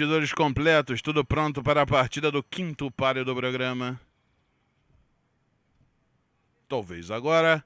Bastidores completos, tudo pronto para a partida do quinto páreo do programa. Talvez agora.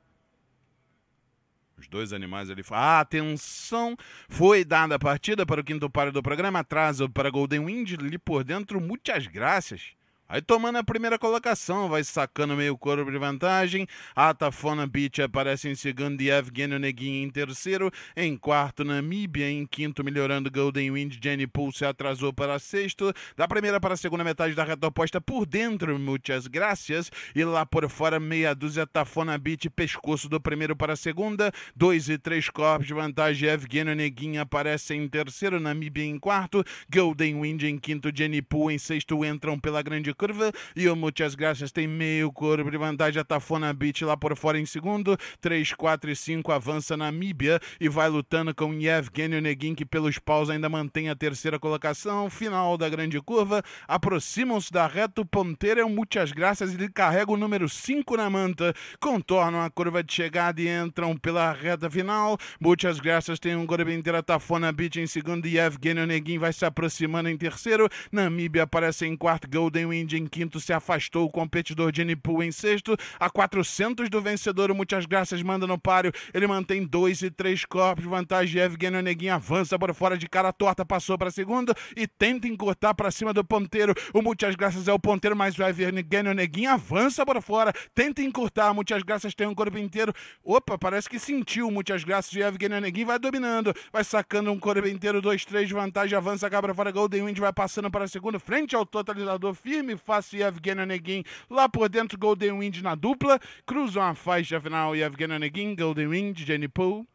Os dois animais ali. Ah, atenção! Foi dada a partida para o quinto páreo do programa. Atraso para Golden Wind. Ali por dentro, muitas graças. Aí tomando a primeira colocação, vai sacando meio corpo de vantagem. Atafona Beach aparece em segundo e Evgenio Neguinho em terceiro. Em quarto, Namíbia. Em quinto, melhorando Golden Wind. Jenny Pool se atrasou para sexto. Da primeira para a segunda metade da reta oposta, por dentro, muitas graças. E lá por fora, meia dúzia, Tafona Beach, pescoço do primeiro para a segunda. Dois e três corpos de vantagem. Evgenio Neguinho aparece em terceiro, Namíbia em quarto. Golden Wind em quinto, Jenny Pool em sexto. Entram pela grande curva. E o Muchas Graças tem meio corpo de vantagem. A Tafona tá Beach lá por fora em segundo. 3, 4 e 5 avança Namíbia e vai lutando com Evgeny Neguin, que pelos paus ainda mantém a terceira colocação. Final da grande curva. Aproximam-se da reta. O ponteiro é o Muchas Graças. Ele carrega o número 5 na manta. Contornam a curva de chegada e entram pela reta final. Muchas Graças tem um corpo inteiro. A tá Tafona Beach em segundo. Evgeny Neguin vai se aproximando em terceiro. Namíbia aparece em quarto. Golden Wind Indy em quinto se afastou, o competidor Jenny Pool em sexto, a 400 do vencedor, o Muitas Graças manda no páreo, ele mantém dois e três corpos, vantagem Evgeny Oneguin avança por fora de cara torta, passou para segundo e tenta encurtar para cima do ponteiro, o Muitas Graças é o ponteiro, mas o Evgeny Oneguin avança por fora, tenta encurtar, Muitas Graças tem um corpo inteiro, opa, parece que sentiu o Muitas Graças e Evgeny Oneguin vai dominando, vai sacando um corpo inteiro, dois, três de vantagem, avança cá para fora, Golden Wind vai passando para segundo, frente ao totalizador firme, Bonifacio e Evgeny Neguin lá por dentro, Golden Wind na dupla, cruzam a faixa final Evgeny Neguin, Golden Wind, Jenny Poole,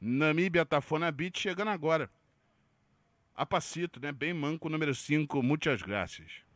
Namíbia, Tafona tá Beach, chegando agora. A passito, né? Bem manco, número 5, muitas graças.